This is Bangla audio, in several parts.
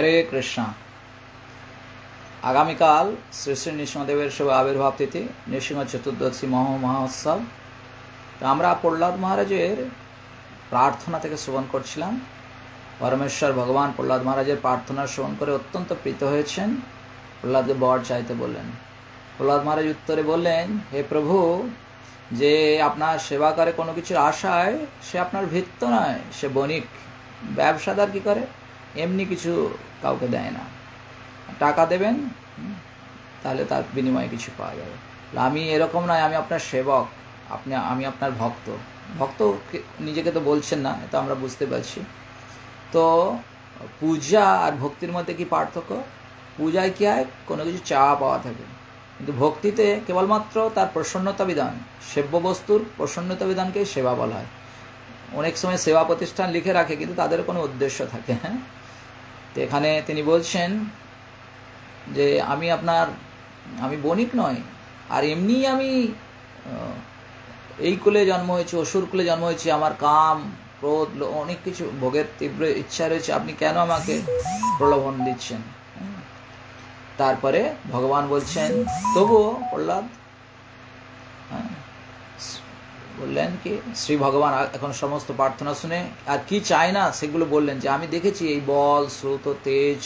হরে কৃষ্ণা আগামীকাল শ্রী শ্রী নৃসিংহদেবের শুভ আবির্ভাব তিথি নৃসিংহ চতুর্দশী মহ মহোৎসব তো আমরা প্রহ্লাদ মহারাজের প্রার্থনা থেকে শ্রবণ করছিলাম পরমেশ্বর ভগবান প্রহ্লাদ মহারাজের প্রার্থনা শ্রবণ করে অত্যন্ত প্রীত হয়েছেন প্রহ্লাদকে বর চাইতে বললেন প্রহ্লাদ মহারাজ উত্তরে বললেন হে প্রভু যে আপনার সেবা করে কোনো কিছুর আশায় সে আপনার ভিত্ত নয় সে বণিক ব্যবসাদার কি করে এমনি কিছু কাউকে দেয় না টাকা দেবেন তাহলে তার বিনিময়ে কিছু পাওয়া যাবে আমি এরকম নয় আমি আপনার সেবক আপনি আমি আপনার ভক্ত ভক্ত নিজেকে তো বলছেন না এটা আমরা বুঝতে পারছি তো পূজা আর ভক্তির মধ্যে কি পার্থক্য পূজায় কী হয় কোনো কিছু চা পাওয়া থাকে কিন্তু ভক্তিতে কেবলমাত্র তার প্রসন্নতা বিধান সেব্য বস্তুর প্রসন্নতা বিধানকে সেবা বলা হয় অনেক সময় সেবা প্রতিষ্ঠান লিখে রাখে কিন্তু তাদের কোনো উদ্দেশ্য থাকে হ্যাঁ তো এখানে তিনি বলছেন যে আমি আপনার আমি বণিক নয় আর এমনি আমি এই কুলে জন্ম হয়েছি অসুর কুলে জন্ম হয়েছি আমার কাম ক্রোধ অনেক কিছু ভোগের তীব্র ইচ্ছা রয়েছে আপনি কেন আমাকে প্রলোভন দিচ্ছেন তারপরে ভগবান বলছেন তবুও প্রহ্লাদ বললেন কি শ্রী ভগবান এখন সমস্ত প্রার্থনা শুনে আর কি চায় না সেগুলো বললেন যে আমি দেখেছি এই বল স্রোত তেজ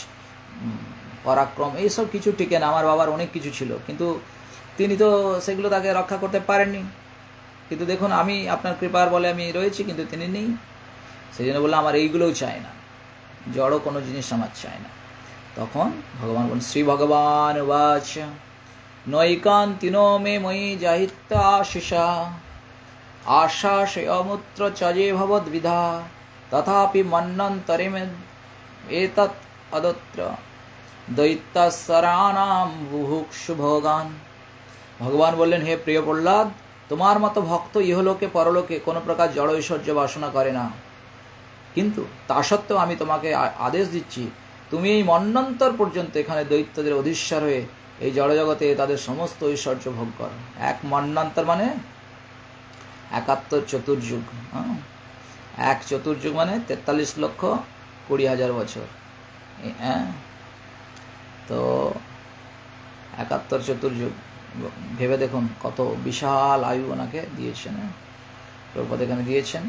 পরাক্রম এইসব কিছু টিকে না আমার বাবার অনেক কিছু ছিল কিন্তু তিনি তো সেগুলো তাকে রক্ষা করতে পারেননি কিন্তু দেখুন আমি আপনার কৃপার বলে আমি রয়েছি কিন্তু তিনি নেই সেই জন্য বললাম আমার এইগুলোও চায় না জড়ো কোনো জিনিস আমার চায় না তখন ভগবান বলেন শ্রী ভগবান বাচ নৈকান্তিনো মে ময়ী জাহিতা শিষা आशाशयमुत्र चजे भवद्विधा तथापि मन्नन्तरिमेतत् অদত্র দৈত্যাসরানাম বুভুক্ষু ভোগান ভগবান বললেন হে প্রিয় প্রহ্লাদ তোমার মতো ভক্ত ইহলোকে পরলোকে কোনো প্রকার জড় ঐশ্বর্য বাসনা করে না কিন্তু তা সত্ত্বেও আমি তোমাকে আদেশ দিচ্ছি তুমি এই মন্নন্তর পর্যন্ত এখানে দৈত্যদের অধীশ্বর হয়ে এই জড়জগতে তাদের সমস্ত ঐশ্বর্য ভোগ করো এক মন্নান্তর মানে একাত্তর চতুর্যুগ হ্যাঁ এক চতুর্যুগ মানে তেতাল্লিশ লক্ষ কুড়ি হাজার বছর হ্যাঁ তো একাত্তর চতুর্যুগ ভেবে দেখুন কত বিশাল আয়ু ওনাকে দিয়েছেন হ্যাঁ? প্রভুপাত এখানে দিয়েছেন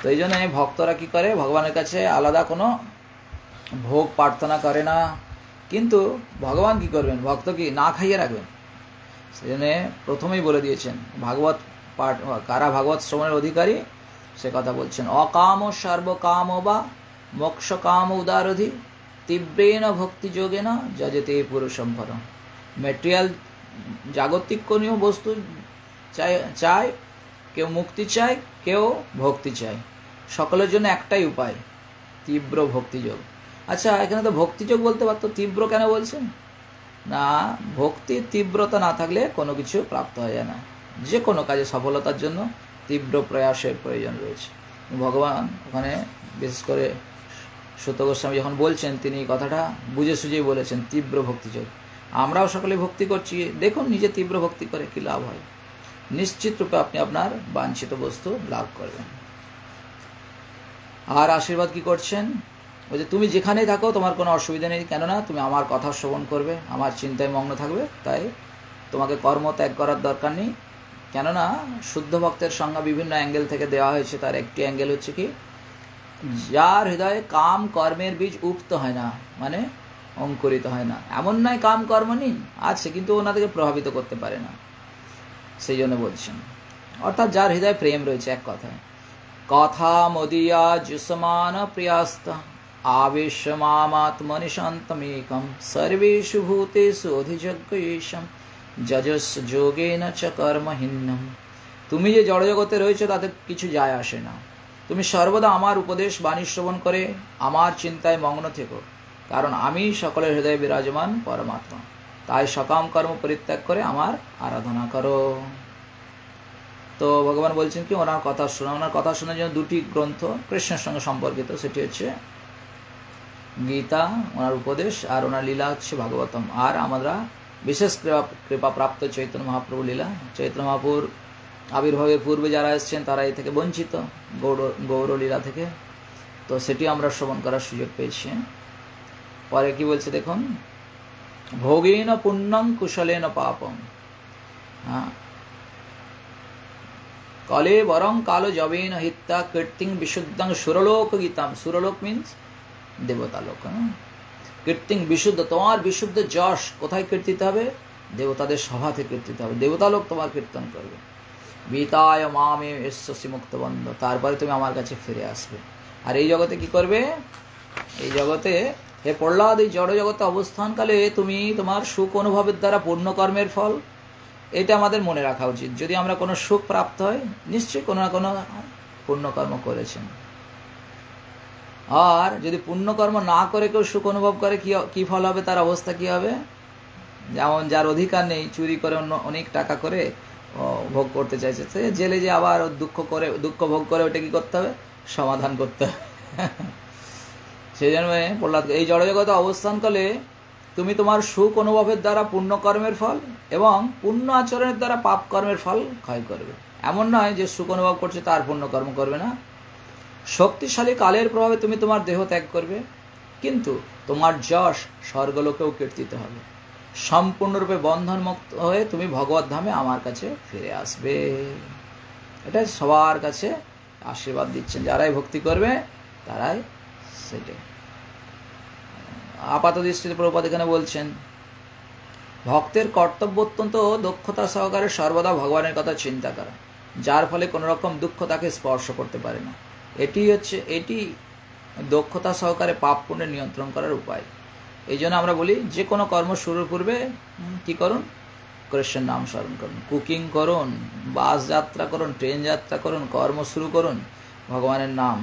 তো এই জন্য ভক্তরা কি করে ভগবানের কাছে আলাদা কোনো ভোগ প্রার্থনা করে না কিন্তু ভগবান কি করবেন ভক্ত কি না খাইয়ে রাখবেন সেজন্য প্রথমেই বলে দিয়েছেন ভাগবত পাঠ কারা ভাগবত শ্রবণের অধিকারী সে কথা বলছেন অকাম সর্বকাম বা মোক্ষকাম উদারধি তীব্রেণ ভক্তিযোগে না যজেতে পুরুষম্পর মেটেরিয়াল জাগতিক কোনীয় বস্তু চায় চায় কেউ মুক্তি চায় কেউ ভক্তি চায় সকলের জন্য একটাই উপায় তীব্র ভক্তিযোগ আচ্ছা এখানে তো ভক্তিযোগ বলতে পারতো তীব্র কেন বলছেন না ভক্তির তীব্রতা না থাকলে কোনো কিছু প্রাপ্ত হয় না যে কোনো কাজে সফলতার জন্য তীব্র প্রয়াসের প্রয়োজন রয়েছে ভগবান ওখানে বিশেষ করে সত্য গোস্বামী যখন বলছেন তিনি কথাটা বুঝে সুঝেই বলেছেন তীব্র ভক্তিযোগ আমরাও সকলে ভক্তি করছি দেখুন নিজে তীব্র ভক্তি করে কী লাভ হয় নিশ্চিত রূপে আপনি আপনার বাঞ্ছিত বস্তু লাভ করবেন আর আশীর্বাদ কি করছেন ওই যে তুমি যেখানেই থাকো তোমার কোনো অসুবিধা নেই কেননা তুমি আমার কথা শ্রবণ করবে আমার চিন্তায় মগ্ন থাকবে তাই তোমাকে কর্ম ত্যাগ করার দরকার নেই কেননা শুদ্ধ ভক্তের সংজ্ঞা বিভিন্ন অ্যাঙ্গেল থেকে দেওয়া হয়েছে তার একটি অ্যাঙ্গেল হচ্ছে কি যার হৃদয়ে কাম কর্মের বীজ উক্ত হয় না মানে অঙ্কুরিত হয় না এমন নয় কাম কর্ম নেই আছে কিন্তু ওনাদেরকে প্রভাবিত করতে পারে না সেই জন্য বলছেন অর্থাৎ যার হৃদয়ে প্রেম রয়েছে এক কথায় কথা মদিয়া জুসমান প্রিয়াস্ত আবেশ মামাত্মনিশান্তমেকম সর্বেষু ভূতেষু অধিযজ্ঞেশম যজস যোগে না চ কর্মহীনম তুমি যে জড়জগতে রয়েছে তাতে কিছু যায় আসে না তুমি সর্বদা আমার উপদেশ বাণী শ্রবণ করে আমার চিন্তায় মগ্ন থেকো কারণ আমি সকলের হৃদয়ে বিরাজমান পরমাত্মা তাই সকাম কর্ম পরিত্যাগ করে আমার আরাধনা করো তো ভগবান বলছেন কি ওনার কথা শোনা ওনার কথা শোনার জন্য দুটি গ্রন্থ কৃষ্ণের সঙ্গে সম্পর্কিত সেটি হচ্ছে গীতা ওনার উপদেশ আর ওনার লীলা হচ্ছে ভাগবতম আর আমরা বিশেষ কৃপা কৃপাপ্রাপ্ত চৈতন্য মহাপ্রভু লীলা চৈতন্য মহাপুর আবির্ভাবের পূর্বে যারা এসছেন তারা এই থেকে বঞ্চিত গৌর গৌরলীলা থেকে তো সেটি আমরা শ্রবণ করার সুযোগ পেয়েছি পরে কি বলছে দেখুন ভোগেন পুণ্যং কুশলেন পাপম হ্যাঁ কলে বরং কালো জবেন হিত্যা কীর্তিং বিশুদ্ধং সুরলোক গীতাম সুরলোক মিন্স দেবতালোক হ্যাঁ কীর্তিং বিশুদ্ধ তোমার বিশুদ্ধ যশ কোথায় কীর্তিতে হবে দেবতাদের সভাতে কীর্তিতে হবে দেবতালোক তোমার কীর্তন করবে বিতায় মামে মুক্ত বন্ধ তারপরে তুমি আমার কাছে ফিরে আসবে আর এই জগতে কি করবে এই জগতে হে প্রহ্লাদ এই জড় জগতে অবস্থানকালে তুমি তোমার সুখ অনুভবের দ্বারা কর্মের ফল এটা আমাদের মনে রাখা উচিত যদি আমরা কোনো সুখ প্রাপ্ত হয় নিশ্চয়ই কোনো না কোনো পূর্ণকর্ম করেছেন আর যদি পুণ্যকর্ম না করে কেউ সুখ অনুভব করে কি কী ফল হবে তার অবস্থা কি হবে যেমন যার অধিকার নেই চুরি করে অন্য অনেক টাকা করে ভোগ করতে চাইছে সে জেলে যে আবার দুঃখ করে দুঃখ ভোগ করে ওটা কি করতে হবে সমাধান করতে হবে সেই জন্য প্রহ্লাদ এই জড়জগত অবস্থান করলে তুমি তোমার সুখ অনুভবের দ্বারা পুণ্যকর্মের ফল এবং পুণ্য আচরণের দ্বারা পাপ কর্মের ফল ক্ষয় করবে এমন নয় যে সুখ অনুভব করছে তার পুণ্যকর্ম করবে না শক্তিশালী কালের প্রভাবে তুমি তোমার দেহ ত্যাগ করবে কিন্তু তোমার যশ স্বর্গলোকেও কীর্তিতে হবে সম্পূর্ণরূপে বন্ধনমুক্ত হয়ে তুমি ভগবত ধামে আমার কাছে ফিরে আসবে এটা সবার কাছে আশীর্বাদ দিচ্ছেন যারাই ভক্তি করবে তারাই সেটে আপাত দৃষ্টিতে প্রপাত এখানে বলছেন ভক্তের কর্তব্য অত্যন্ত দক্ষতা সহকারে সর্বদা ভগবানের কথা চিন্তা করা যার ফলে কোনো রকম দুঃখ তাকে স্পর্শ করতে পারে না এটি হচ্ছে এটি দক্ষতা সহকারে পাপ পুণ্যে নিয়ন্ত্রণ করার উপায় এই জন্য আমরা বলি যে কোনো কর্ম শুরুর পূর্বে কী করুন কৃষ্ণের নাম স্মরণ করুন কুকিং করুন বাস যাত্রা করুন ট্রেন যাত্রা করুন কর্ম শুরু করুন ভগবানের নাম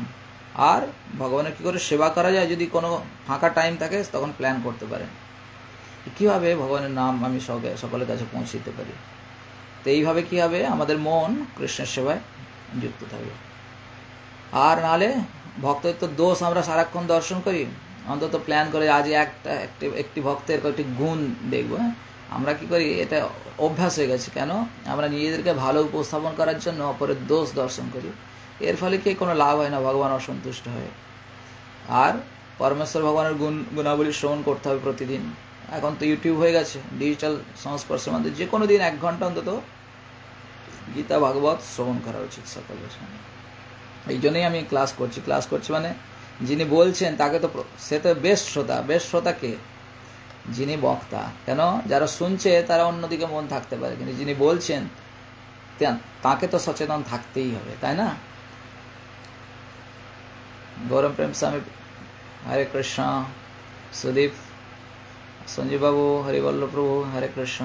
আর ভগবানের কী করে সেবা করা যায় যদি কোনো ফাঁকা টাইম থাকে তখন প্ল্যান করতে পারেন কীভাবে ভগবানের নাম আমি সকলের কাছে পৌঁছে দিতে পারি তো এইভাবে কী হবে আমাদের মন কৃষ্ণের সেবায় যুক্ত থাকবে আর নাহলে ভক্তের তো দোষ আমরা সারাক্ষণ দর্শন করি অন্তত প্ল্যান করে আজ একটা একটি একটি ভক্তের কয়েকটি গুণ দেখব হ্যাঁ আমরা কি করি এটা অভ্যাস হয়ে গেছে কেন আমরা নিজেদেরকে ভালো উপস্থাপন করার জন্য অপরের দোষ দর্শন করি এর ফলে কি কোনো লাভ হয় না ভগবান অসন্তুষ্ট হয় আর পরমেশ্বর ভগবানের গুণ গুণাবলী শ্রবণ করতে হবে প্রতিদিন এখন তো ইউটিউব হয়ে গেছে ডিজিটাল সংস্পর্শের মধ্যে যে কোনো দিন এক ঘন্টা অন্তত গীতা ভাগবত শ্রবণ করা উচিত সকলের এই জন্যই আমি ক্লাস করছি ক্লাস করছি মানে যিনি বলছেন তাকে তো সে তো বেশ শ্রোতা বেশ কে যিনি বক্তা কেন যারা শুনছে তারা অন্যদিকে মন থাকতে পারে কিন্তু যিনি বলছেন তাকে তো সচেতন থাকতেই হবে তাই না গৌরম প্রেম স্বামী হরে কৃষ্ণ সুদীপ সঞ্জীববাবু হরিবল্লভ প্রভু হরে কৃষ্ণ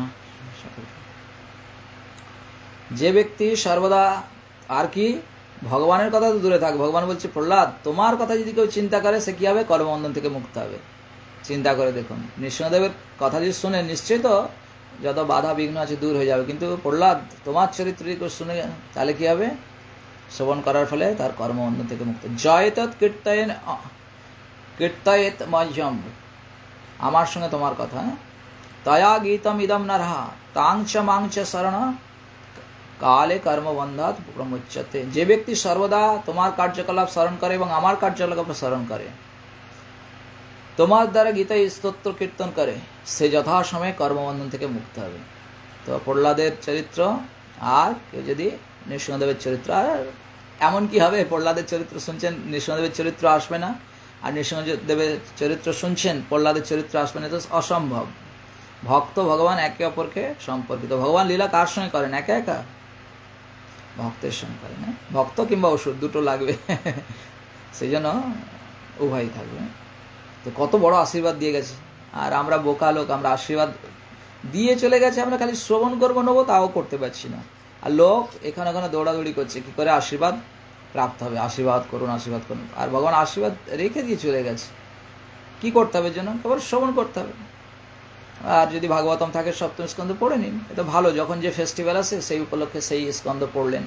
যে ব্যক্তি সর্বদা আর কি ভগবানের কথা তো দূরে থাক ভগবান বলছে প্রহ্লাদ তোমার কথা যদি কেউ চিন্তা করে সে কী হবে কর্মবন্ধন থেকে মুক্ত হবে চিন্তা করে দেখুন নৃসিংহদেবের কথা যদি শুনে নিশ্চয়ই তো যত বাধা বিঘ্ন আছে দূর হয়ে যাবে কিন্তু প্রহ্লাদ তোমার চরিত্র শুনে তাহলে কী হবে শ্রবণ করার ফলে তার কর্মবন্ধন থেকে মুক্ত জয়তৎ তৎ কীর্তয়েন কীর্তয়েত মজম আমার সঙ্গে তোমার কথা তয়া গীতম ইদম নারহা তাংচ মাংচ শরণ কালে কর্মবন্ধাত প্রমুচ্ছতে যে ব্যক্তি সর্বদা তোমার কার্যকলাপ স্মরণ করে এবং আমার কার্যকলাপ স্মরণ করে তোমার দ্বারা গীতা স্তোত্র কীর্তন করে সে যথাসময়ে কর্মবন্ধন থেকে মুক্ত হবে তো প্রহ্লাদের চরিত্র আর কেউ যদি নৃসিংহদেবের চরিত্র আর এমন কি হবে প্রহ্লাদের চরিত্র শুনছেন নৃসিংহদেবের চরিত্র আসবে না আর নৃসিংহদেবের চরিত্র শুনছেন প্রহ্লাদের চরিত্র আসবে না তো অসম্ভব ভক্ত ভগবান একে অপরকে সম্পর্কিত ভগবান লীলা কার সঙ্গে করেন একা একা ভক্তের সংখ্যায় না ভক্ত কিংবা ওষুধ দুটো লাগবে সেই জন্য উভয়ই থাকবে তো কত বড় আশীর্বাদ দিয়ে গেছে আর আমরা বোকা লোক আমরা আশীর্বাদ দিয়ে চলে গেছে আমরা খালি শ্রবণ করবো নেবো তাও করতে পারছি না আর লোক এখানে ওখানে দৌড়াদৌড়ি করছে কি করে আশীর্বাদ প্রাপ্ত হবে আশীর্বাদ করুন আশীর্বাদ করুন আর ভগবান আশীর্বাদ রেখে দিয়ে চলে গেছে কি করতে হবে জন্য কেবল শ্রবণ করতে হবে আর যদি ভাগবতম থাকে সপ্তম স্কন্ধ পড়ে নিন এটা ভালো যখন যে ফেস্টিভ্যাল আছে সেই উপলক্ষে সেই স্কন্ধ পড়লেন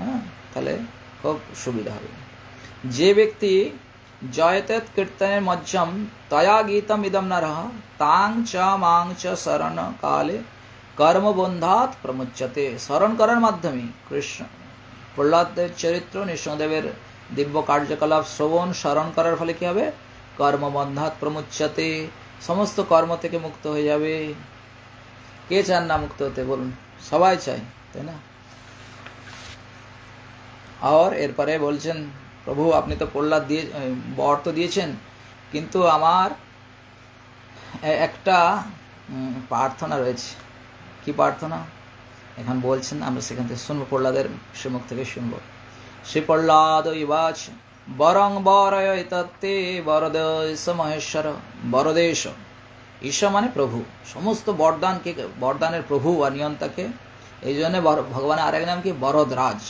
হ্যাঁ তাহলে খুব সুবিধা হবে যে ব্যক্তি জয়তেত কীর্তনের মজ্জম তয়া গীতম ইদম না রহা তাং চ মাং চ শরণ কালে কর্মবন্ধাত প্রমুচ্যতে স্মরণ করার মাধ্যমে কৃষ্ণ প্রহ্লাদের চরিত্র নৃষ্ণদেবের দিব্য কার্যকলাপ শ্রবণ স্মরণ করার ফলে কী হবে কর্মবন্ধাত প্রমুচ্যতে সমস্ত কর্ম থেকে মুক্ত হয়ে যাবে কে চান না মুক্ত হতে বলুন সবাই চাই তাই না আর এরপরে বলছেন প্রভু আপনি তো প্রহ্লাদ দিয়ে বর তো দিয়েছেন কিন্তু আমার একটা প্রার্থনা রয়েছে কি প্রার্থনা এখন বলছেন আমরা সেখান থেকে শুনবো প্রহ্লাদের সে মুখ থেকে শুনবো শ্রী প্রহ্লাদ ইবাচ বরং বরয় তত্তে বরদেশ মহেশ্বর বরদেশ ঈশ্বর মানে প্রভু সমস্ত বরদানকে বরদানের প্রভু বা নিয়ন্তাকে এই জন্য ভগবানের আরেক নাম কি বরদ রাজ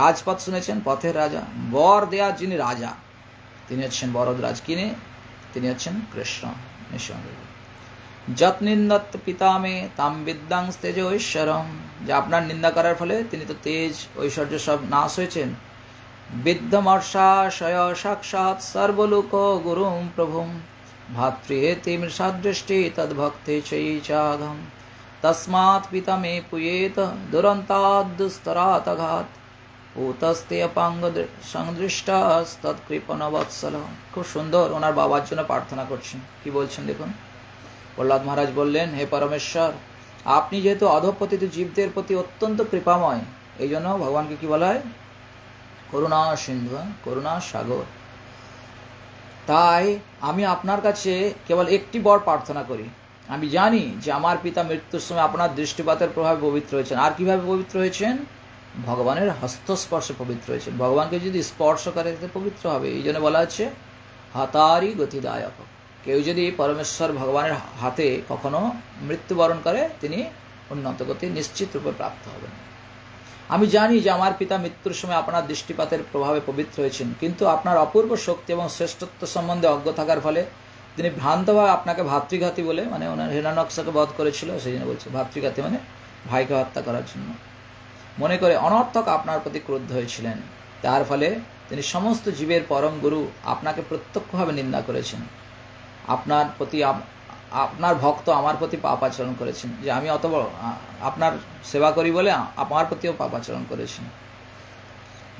রাজপথ শুনেছেন পথের রাজা বর দেয়া যিনি রাজা তিনি হচ্ছেন বরদ রাজ কিনে তিনি হচ্ছেন কৃষ্ণ নিঃসন্দেহ যত্নিন্দত্ত পিতামে তাম বিদ্যাং তেজ ঐশ্বরম যে আপনার নিন্দা করার ফলে তিনি তো তেজ ঐশ্বর্য সব নাশ হয়েছেন বিদ্যমর্ষাশয় সাক্ষাৎ সর্বলোক গুরুং প্রভুম ভাতৃহেতিম সদৃষ্টি তদ্ভক্তি চৈচাঘম তস্মাৎ পিতমে পুয়েত দুরন্তাদ্দুস্তরাতঘাত উতস্তে অপাঙ্গ সংদৃষ্টস্তৎকৃপণ বৎসল খুব সুন্দর ওনার বাবার জন্য প্রার্থনা করছেন কি বলছেন দেখুন প্রহ্লাদ মহারাজ বললেন হে পরমেশ্বর আপনি যেহেতু অধপতিত জীবদের প্রতি অত্যন্ত কৃপাময় এই জন্য ভগবানকে কি বলা হয় করুণা সিন্ধু করুণা সাগর তাই আমি আপনার কাছে কেবল একটি বর প্রার্থনা করি আমি জানি যে আমার পিতা মৃত্যুর সময় আপনার দৃষ্টিপাতের প্রভাবে পবিত্র হয়েছেন আর কিভাবে পবিত্র হয়েছেন ভগবানের হস্তস্পর্শে পবিত্র হয়েছেন ভগবানকে যদি স্পর্শ করে পবিত্র হবে এই জন্য বলা হচ্ছে হাতারি গতিদায়ক কেউ যদি পরমেশ্বর ভগবানের হাতে কখনো মৃত্যুবরণ করে তিনি উন্নত গতি নিশ্চিত রূপে প্রাপ্ত হবেন আমি জানি যে আমার পিতা মৃত্যুর সময় আপনার দৃষ্টিপাতের প্রভাবে পবিত্র হয়েছেন কিন্তু আপনার অপূর্ব শক্তি এবং শ্রেষ্ঠত্ব সম্বন্ধে অজ্ঞ থাকার ফলে তিনি ভ্রান্ত বা আপনাকে ভাতৃঘাতী বলে মানে ওনার হেনানক্সাকে বধ করেছিল সেই জন্য বলছে ভাতৃঘাতী মানে ভাইকে হত্যা করার জন্য মনে করে অনর্থক আপনার প্রতি ক্রুদ্ধ হয়েছিলেন তার ফলে তিনি সমস্ত জীবের পরম গুরু আপনাকে প্রত্যক্ষভাবে নিন্দা করেছেন আপনার প্রতি আপনার ভক্ত আমার প্রতি পাপ আচরণ করেছেন যে আমি অত বড় আপনার সেবা করি বলে আমার প্রতিও পাপ আচরণ করেছেন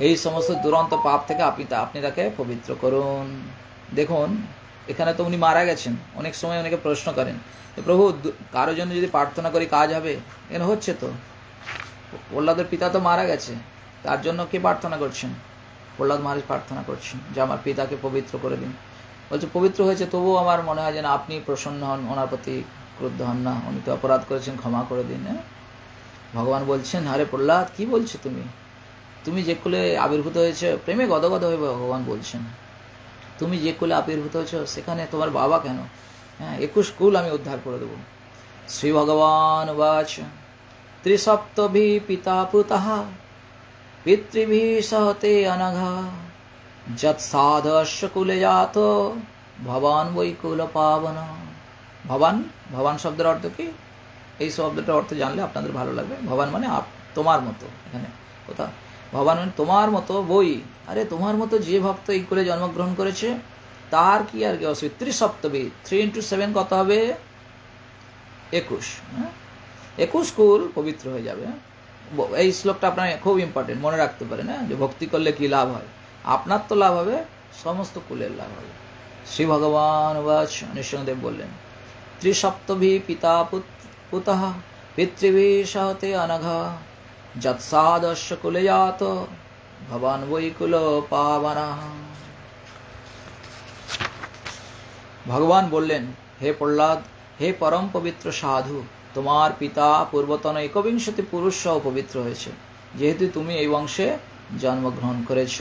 এই সমস্ত দুরন্ত পাপ থেকে আপনি আপনি তাকে পবিত্র করুন দেখুন এখানে তো উনি মারা গেছেন অনেক সময় অনেকে প্রশ্ন করেন প্রভু কারো জন্য যদি প্রার্থনা করি কাজ হবে এখানে হচ্ছে তো প্রহ্লাদের পিতা তো মারা গেছে তার জন্য কে প্রার্থনা করছেন প্রহ্লাদ মহারাজ প্রার্থনা করছেন যে আমার পিতাকে পবিত্র করে দিন বলছে পবিত্র হয়েছে তবুও আমার মনে হয় যেন আপনি প্রসন্ন হন ওনার প্রতি ক্রুদ্ধ হন না উনি তো অপরাধ করেছেন ক্ষমা করে দিন হ্যাঁ? ভগবান বলছেন আরে প্রহ্লাদ কি বলছো তুমি তুমি যে কুলে আবির্ভূত হয়েছে প্রেমে গদগদ হয়ে ভগবান বলছেন তুমি যে কুলে আবির্ভূত হয়েছ সেখানে তোমার বাবা কেন হ্যাঁ একুশ কুল আমি উদ্ধার করে দেবো শ্রী ভগবান বাচ ত্রিসপ্তভি পিতা পুতাহা পিতৃভি সহতে অনাঘা যৎসাধস্য কুলে জাত ভবান বৈ কুল পাবন ভবান ভবান শব্দের অর্থ কি এই শব্দটার অর্থ জানলে আপনাদের ভালো লাগবে ভবান মানে আপ তোমার মতো এখানে কোথা ভবান মানে তোমার মতো বই আরে তোমার মতো যে ভক্ত এই কুলে জন্মগ্রহণ করেছে তার কি আর কি অসুবিধা ত্রিসপ্তবী থ্রি ইন্টু সেভেন কত হবে একুশ হ্যাঁ একুশ কুল পবিত্র হয়ে যাবে এই শ্লোকটা আপনার খুব ইম্পর্টেন্ট মনে রাখতে পারেন হ্যাঁ যে ভক্তি করলে কী লাভ হয় আপনার তো লাভ হবে সমস্ত কুলের লাভ হবে শ্রী ভগবান নৃসিংহদেব বললেন ত্রিসপ্তভি পিতা পুত পিতৃভি অনঘ যৎসাদস্য কুলে জাত ভবান বৈ কুল পাবনা ভগবান বললেন হে প্রহ্লাদ হে পরম পবিত্র সাধু তোমার পিতা পূর্বতন একবিংশতি পুরুষ সহ পবিত্র হয়েছে যেহেতু তুমি এই বংশে জন্মগ্রহণ করেছ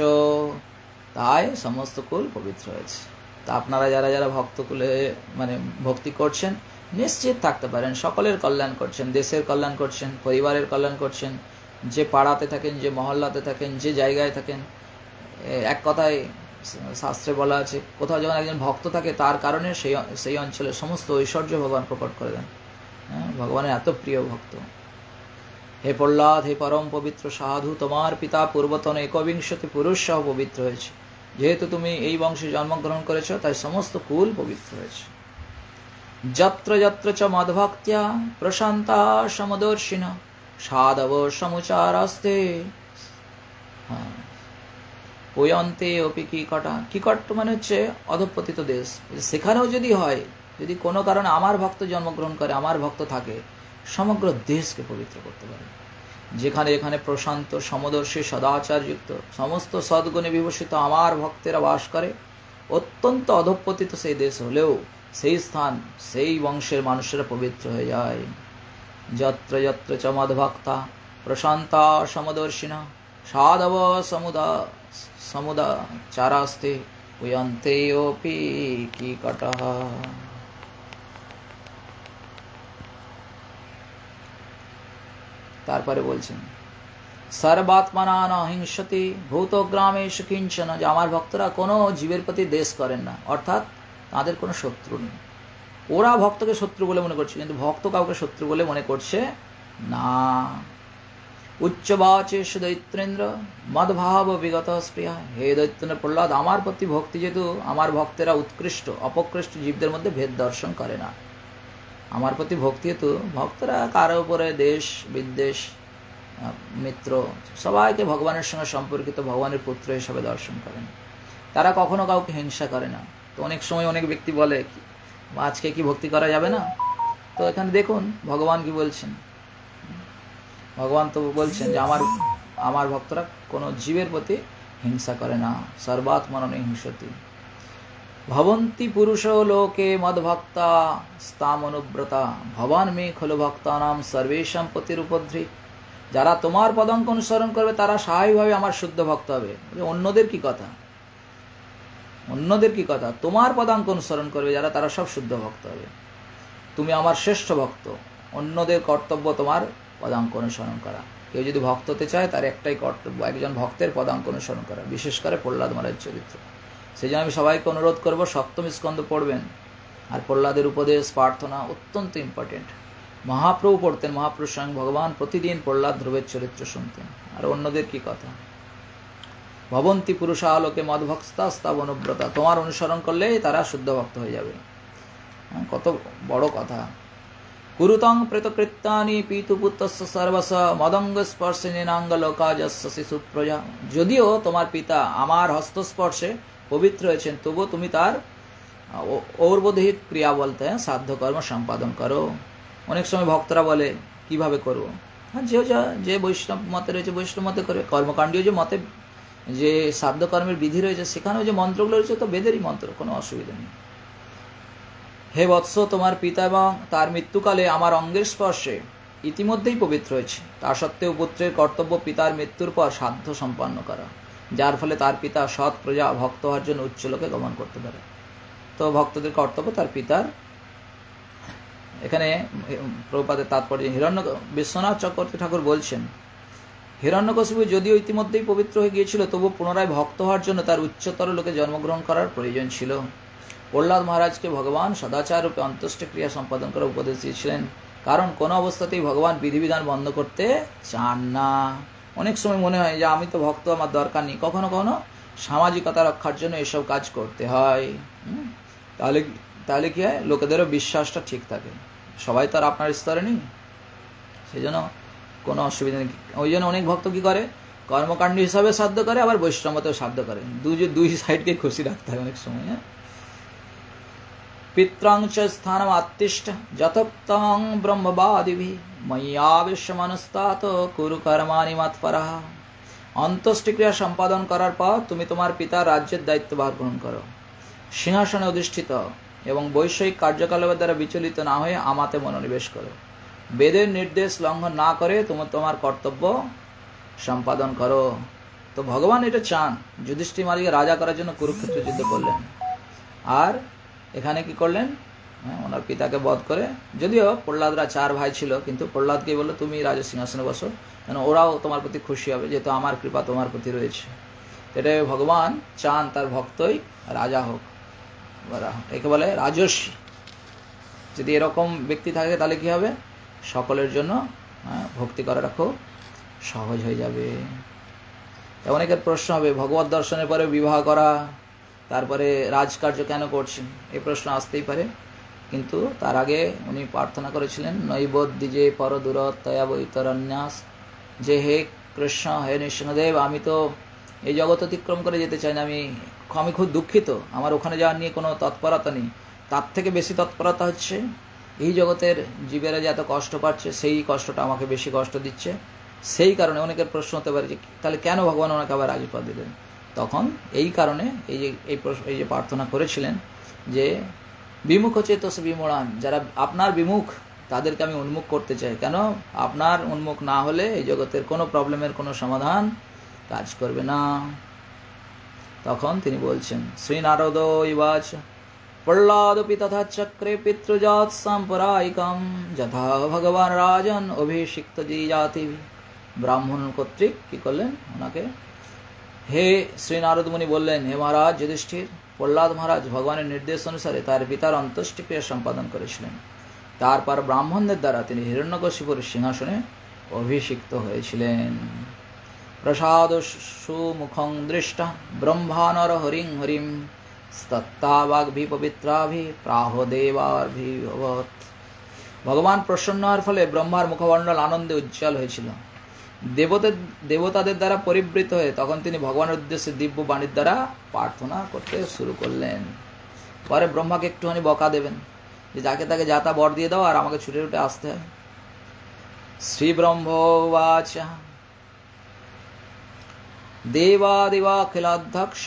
তাই সমস্ত কুল পবিত্র হয়েছে তা আপনারা যারা যারা ভক্তকুলে মানে ভক্তি করছেন নিশ্চিত থাকতে পারেন সকলের কল্যাণ করছেন দেশের কল্যাণ করছেন পরিবারের কল্যাণ করছেন যে পাড়াতে থাকেন যে মহল্লাতে থাকেন যে জায়গায় থাকেন এক কথায় শাস্ত্রে বলা আছে কোথাও যখন একজন ভক্ত থাকে তার কারণে সেই সেই অঞ্চলের সমস্ত ঐশ্বর্য ভগবান প্রকট করে দেন হ্যাঁ ভগবানের এত প্রিয় ভক্ত হে প্রহ্লাদ হে পরম পবিত্র সাধু তোমার পিতা পূর্বতন একবিংশতি পুরুষ সহ পবিত্র হয়েছে যেহেতু তুমি এই বংশে জন্মগ্রহণ করেছ তাই সমস্ত কুল পবিত্র হয়েছে যত্র যত্র চ মদভক্ত্যা প্রশান্তা সমদর্শিন সাধব সমুচার হ্যাঁ পয়ন্তে অপি কিকটা কিকট মানে হচ্ছে অধপতিত দেশ সেখানেও যদি হয় যদি কোনো কারণে আমার ভক্ত জন্মগ্রহণ করে আমার ভক্ত থাকে সমগ্র দেশকে পবিত্র করতে পারে যেখানে এখানে প্রশান্ত সমদর্শী সদাচারযুক্ত সমস্ত সদ্গুণে বিভূষিত আমার ভক্তেরা বাস করে অত্যন্ত অধপতিত সেই দেশ হলেও সেই স্থান সেই বংশের মানুষেরা পবিত্র হয়ে যায় যত্র যত্র চমদ ভক্তা প্রশান্তা সমদর্শিনা সাধব সমুদা সমুদা চারাস্তে উয়ন্তে অপি তারপরে বলছেন সর্বাত্মনা নহিংসতি ভূত গ্রামে সুকিঞ্চন যে আমার ভক্তরা কোনো জীবের প্রতি দেশ করেন না অর্থাৎ তাদের কোনো শত্রু নেই ওরা ভক্তকে শত্রু বলে মনে করছে কিন্তু ভক্ত কাউকে শত্রু বলে মনে করছে না উচ্চবাচে সুদৈত্রেন্দ্র মদভাব বিগত স্প্রিয়া হে দৈত্যেন্দ্র প্রহ্লাদ আমার প্রতি ভক্তি যেহেতু আমার ভক্তেরা উৎকৃষ্ট অপকৃষ্ট জীবদের মধ্যে ভেদ দর্শন করে না আমার প্রতি ভক্তি হেতু ভক্তরা কারো উপরে দেশ বিদ্বেষ মিত্র সবাইকে ভগবানের সঙ্গে সম্পর্কিত ভগবানের পুত্র হিসাবে দর্শন করেন তারা কখনো কাউকে হিংসা করে না তো অনেক সময় অনেক ব্যক্তি বলে আজকে কি ভক্তি করা যাবে না তো এখানে দেখুন ভগবান কি বলছেন ভগবান তো বলছেন যে আমার আমার ভক্তরা কোনো জীবের প্রতি হিংসা করে না সর্বাত্মরণে হিংসতি ভবন্তি পুরুষ লোকে মদভক্তা স্তামনুব্রতা ভবান মে খোলো ভক্তানাম পতির উপদ্রি যারা তোমার পদঙ্ক অনুসরণ করবে তারা স্বাভাবিকভাবে আমার শুদ্ধ ভক্ত হবে অন্যদের কি কথা অন্যদের কি কথা তোমার পদাঙ্ক অনুসরণ করবে যারা তারা সব শুদ্ধ ভক্ত হবে তুমি আমার শ্রেষ্ঠ ভক্ত অন্যদের কর্তব্য তোমার পদাঙ্ক অনুসরণ করা কেউ যদি ভক্ত হতে চায় তার একটাই কর্তব্য একজন ভক্তের পদাঙ্ক অনুসরণ করা বিশেষ করে প্রহ্লাদ মহারাজ চরিত্র সেই জন্য আমি সবাইকে অনুরোধ করব সপ্তম স্কন্ধ পড়বেন আর প্রহ্লাদের উপদেশ প্রার্থনা অত্যন্ত ইম্পর্টেন্ট মহাপ্রভু পড়তেন মহাপ্রভু স্বয়ং ভগবান প্রতিদিন প্রহ্লাদ ধ্রুবের চরিত্র শুনতেন আর অন্যদের কি কথা ভবন্তী আলোকে মদভক্তা অনুব্রতা তোমার অনুসরণ করলে তারা শুদ্ধ ভক্ত হয়ে যাবে হ্যাঁ, কত বড় কথা কুরুতং প্রেতকৃত্যানি পিতুপুত্রস্য সর্বস মদঙ্গ স্পর্শে নিনাঙ্গ লোকাজস্য শিশু প্রজা যদিও তোমার পিতা আমার হস্তস্পর্শে পবিত্র হয়েছেন তবুও তুমি তার ঔর্বদেহিক ক্রিয়া বলতে হ্যাঁ কর্ম সম্পাদন করো অনেক সময় ভক্তরা বলে কিভাবে করবো হ্যাঁ যে যা যে বৈষ্ণব মতে রয়েছে বৈষ্ণব মতে করবে কর্মকাণ্ডীয় যে মতে যে সাধ্যকর্মের বিধি রয়েছে সেখানেও যে মন্ত্রগুলো রয়েছে তো বেদেরই মন্ত্র কোনো অসুবিধা নেই হে বৎস তোমার পিতা এবং তার মৃত্যুকালে আমার অঙ্গের স্পর্শে ইতিমধ্যেই পবিত্র হয়েছে তা সত্ত্বেও পুত্রের কর্তব্য পিতার মৃত্যুর পর সাধ্য সম্পন্ন করা যার ফলে তার পিতা সৎ প্রজা ভক্ত হওয়ার জন্য উচ্চ লোকে গমন করতে পারে তো ভক্তদের কর্তব্য তার পিতার এখানে প্রপাতের তাৎপর্য হিরণ্য বিশ্বনাথ চক্রবর্তী ঠাকুর বলছেন হিরণ্যকশিপু যদিও ইতিমধ্যেই পবিত্র হয়ে গিয়েছিল তবু পুনরায় ভক্ত হওয়ার জন্য তার উচ্চতর লোকে জন্মগ্রহণ করার প্রয়োজন ছিল প্রহ্লাদ মহারাজকে ভগবান সদাচার রূপে অন্ত্যেষ্ট ক্রিয়া সম্পাদন করার উপদেশ দিয়েছিলেন কারণ কোনো অবস্থাতেই ভগবান বিধিবিধান বন্ধ করতে চান না অনেক সময় মনে হয় যে আমি তো ভক্ত আমার দরকার নেই কখনো কখনো সামাজিকতা রক্ষার জন্য এসব কাজ করতে হয় তাহলে তাহলে কী হয় লোকেদেরও বিশ্বাসটা ঠিক থাকে সবাই তো আর আপনার স্তরে নেই সেই জন্য কোনো অসুবিধা নেই ওই জন্য অনেক ভক্ত কী করে কর্মকাণ্ড হিসাবে সাধ্য করে আবার বৈষ্ণবতেও সাধ্য করে দুই দুই সাইডকে খুশি রাখতে হয় অনেক সময় হ্যাঁ পিত্রাংশ স্থানম আত্মিষ্ঠ যথোক্তং ব্রহ্মবাদিভি ময়্যাবিশ্বমনস্তাত কুরু কর্মানি মাতপরাহ অন্ত্যেষ্টিক্রিয়া সম্পাদন করার পর তুমি তোমার পিতার রাজ্যের দায়িত্বভার গ্রহণ করো সিংহাসনে অধিষ্ঠিত এবং বৈষয়িক কার্যকলাপের দ্বারা বিচলিত না হয়ে আমাতে মনোনিবেশ করো বেদের নির্দেশ লঙ্ঘন না করে তুমি তোমার কর্তব্য সম্পাদন করো তো ভগবান এটা চান যুধিষ্ঠিমারিকে রাজা করার জন্য কুরুক্ষেত্র যুদ্ধ করলেন আর এখানে কি করলেন হ্যাঁ, ওনার পিতাকে বধ করে যদিও প্রহ্লাদরা চার ভাই ছিল কিন্তু প্রহ্লাদকে বললো তুমি রাজা সিংহাসনে বসো কেন ওরাও তোমার প্রতি খুশি হবে যেহেতু আমার কৃপা তোমার প্রতি রয়েছে এটাই ভগবান চান তার ভক্তই রাজা হোক একে বলে রাজস্বী যদি এরকম ব্যক্তি থাকে তাহলে কী হবে সকলের জন্য হ্যাঁ, ভক্তি করাটা খুব সহজ হয়ে যাবে অনেকের প্রশ্ন হবে ভগবত দর্শনের পরে বিবাহ করা তারপরে রাজকার্য কেন করছেন এই প্রশ্ন আসতেই পারে কিন্তু তার আগে উনি প্রার্থনা করেছিলেন নৈবদ্দিজে পর তয়াব বৈতরন্যাস যে হে কৃষ্ণ হে নৃসিংহদেব আমি তো এই জগৎ অতিক্রম করে যেতে চাই না আমি আমি খুব দুঃখিত আমার ওখানে যাওয়া নিয়ে কোনো তৎপরতা নেই তার থেকে বেশি তৎপরতা হচ্ছে এই জগতের জীবেরা যে এত কষ্ট পাচ্ছে সেই কষ্টটা আমাকে বেশি কষ্ট দিচ্ছে সেই কারণে অনেকের প্রশ্ন হতে পারে যে তাহলে কেন ভগবান ওনাকে আবার রাজপথ দিলেন তখন এই কারণে এই যে এই এই যে প্রার্থনা করেছিলেন যে বিমুখ চেতস বিমোড়ান যারা আপনার বিমুখ তাদেরকে আমি উন্মুখ করতে চাই কেন আপনার উন্মুখ না হলে এই জগতের কোনো প্রবলেমের কোনো সমাধান কাজ করবে না তখন তিনি বলছেন শ্রী নারদ ইবাচ প্রহ্লাদপি তথা চক্রে পিতৃজাত সাম্পরায়িকম যথা ভগবান রাজন অভিষিক্ত জি জাতি ব্রাহ্মণ কর্তৃক কী করলেন ওনাকে হে শ্রী নারদ মুনি বললেন হে মহারাজ যুধিষ্ঠির প্রহ্লাদ মহারাজ ভগবানের নির্দেশ অনুসারে তার পিতার অন্ত্যেষ্টিক্রিয়া সম্পাদন করেছিলেন তারপর ব্রাহ্মণদের দ্বারা তিনি হিরণ্যকশিপুর সিংহাসনে অভিষিক্ত হয়েছিলেন প্রসাদ সুমুখং দৃষ্ট ব্রহ্মানর হরিং হরিং স্তত্তাবাগ্ভি পবিত্রাভি প্রাহ দেবার্ভি ভগবান প্রসন্ন হওয়ার ফলে ব্রহ্মার মুখমণ্ডল আনন্দে উজ্জ্বল হয়েছিল দেবতাদের দেবতাদের দ্বারা পরিবৃত হয়ে তখন তিনি ভগবানের উদ্দেশ্যে দিব্য বাণীর দ্বারা প্রার্থনা করতে শুরু করলেন পরে ব্রহ্মাকে একটুখানি বকা দেবেন যে যাকে তাকে যাতা বর দিয়ে দাও আর আমাকে ছুটে উঠে আসতে হয় শ্রী ব্রহ্মবাচ দেবাদিবাখিলাধ্যক্ষ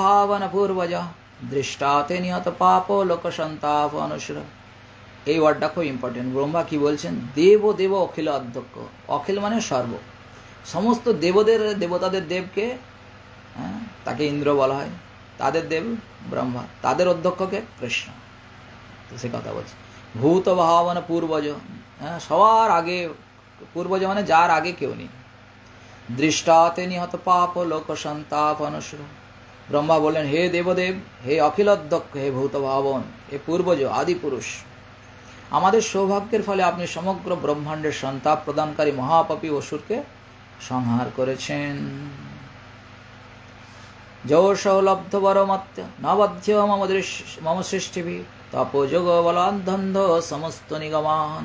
ভাবন পূর্বজ দৃষ্টাতে নিহত পাপ লোকসন্তাপ অনুসরণ এই ওয়ার্ডটা খুব ইম্পর্টেন্ট ব্রহ্মা কি বলছেন দেব দেব অখিল অধ্যক্ষ অখিল মানে সর্ব সমস্ত দেবদের দেবতাদের দেবকে হ্যাঁ, তাকে ইন্দ্র বলা হয় তাদের দেব ব্রহ্মা তাদের অধ্যক্ষকে কৃষ্ণ সে কথা বলছে ভূত মানে পূর্বজ হ্যাঁ সবার আগে পূর্বজ মানে যার আগে কেউ নেই দৃষ্টাতে নিহত পাপ লোক সন্তাপ অনুসর ব্রহ্মা বললেন হে দেবদেব হে অখিল অধ্যক্ষ হে ভূত ভাবন হে পূর্বজ আদি পুরুষ আমাদের সৌভাগ্যের ফলে আপনি সমগ্র ব্রহ্মাণ্ডের সন্তাপ প্রদানকারী মহাপাপী অসুরকে সংহার করেছেন যৌষলব্ধ বরমত্য নবধ্য মম মম সৃষ্টিভি তপযোগ বলান্ধন্ধ সমস্ত নিগমান